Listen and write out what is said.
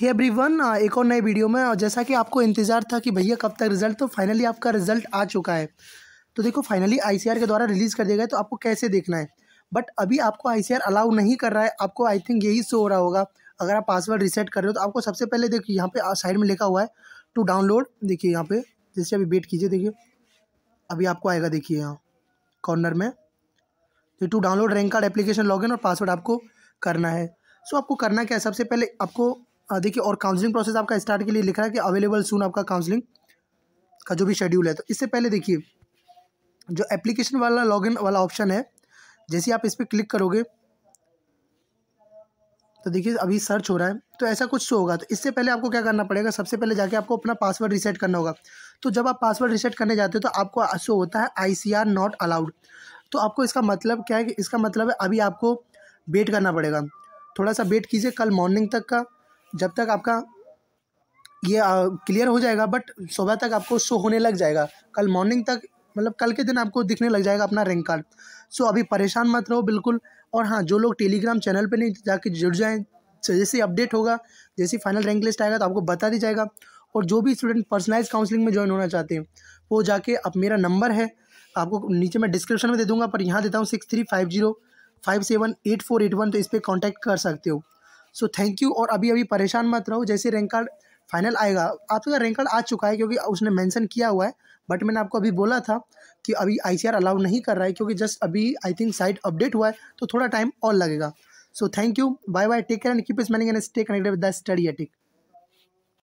हे one एक और नए वीडियो में और जैसा कि आपको इंतज़ार था कि भैया कब तक रिजल्ट तो फाइनली आपका रिजल्ट आ चुका है तो देखो फाइनली आईसीआर के द्वारा रिलीज़ कर दिया गया तो आपको कैसे देखना है बट अभी आपको आईसीआर अलाउ नहीं कर रहा है आपको आई थिंक यही शो हो रहा होगा अगर आप पासवर्ड रिसेट कर रहे हो तो आपको सबसे पहले देखिए यहाँ पे साइड में लिखा हुआ है टू डाउनलोड देखिए यहाँ पे जैसे अभी वेट कीजिए देखिए अभी आपको आएगा देखिए यहाँ कॉर्नर में तो to download rank card application login और पासवर्ड आपको करना है सो आपको करना क्या है सबसे पहले आपको देखिए और काउंसलिंग प्रोसेस आपका स्टार्ट के लिए लिख रहा है कि अवेलेबल सून आपका काउंसलिंग का जो भी शेड्यूल है तो इससे पहले देखिए जो एप्लीकेशन वाला लॉगिन वाला ऑप्शन है जैसे आप इस पर क्लिक करोगे तो देखिए अभी सर्च हो रहा है तो ऐसा कुछ तो होगा तो इससे पहले आपको क्या करना पड़ेगा सबसे पहले जाके आपको अपना पासवर्ड रिसेट करना होगा तो जब आप पासवर्ड रिसेट करने जाते हो तो आपको शो होता है I C R not allowed तो आपको इसका मतलब क्या है कि इसका मतलब है अभी आपको वेट करना पड़ेगा थोड़ा सा वेट कीजिए कल मॉर्निंग तक का जब तक आपका ये क्लियर हो जाएगा बट सुबह तक आपको शो होने लग जाएगा कल मॉर्निंग तक मतलब कल के दिन आपको दिखने लग जाएगा अपना रैंक कार्ड सो अभी परेशान मत रहो बिल्कुल और हाँ जो लोग टेलीग्राम चैनल पर नहीं जाके जुड़ जाएँ जैसे अपडेट होगा जैसे फाइनल रैंक लिस्ट आएगा तो आपको बता दी जाएगा और जो भी स्टूडेंट पर्सनलाइज काउंसलिंग में ज्वाइन होना चाहते हैं वो जाके अब मेरा नंबर है आपको नीचे मैं डिस्क्रिप्शन में दे दूंगा पर यहाँ देता हूँ six three five zero five seven eight four eight one तो इस पर कॉन्टैक्ट कर सकते हो सो थैंक यू और अभी अभी परेशान मत रहो जैसे रैंक कार्ड फाइनल आएगा आपका रैंक कार्ड आ चुका है क्योंकि उसने मेंशन किया हुआ है बट मैंने आपको अभी बोला था कि अभी आई अलाउ नहीं कर रहा है क्योंकि जस्ट अभी आई थिंक साइट अपडेट हुआ है तो थोड़ा टाइम और लगेगा so thank you bye bye take care and keep smiling and stay connected with the study attic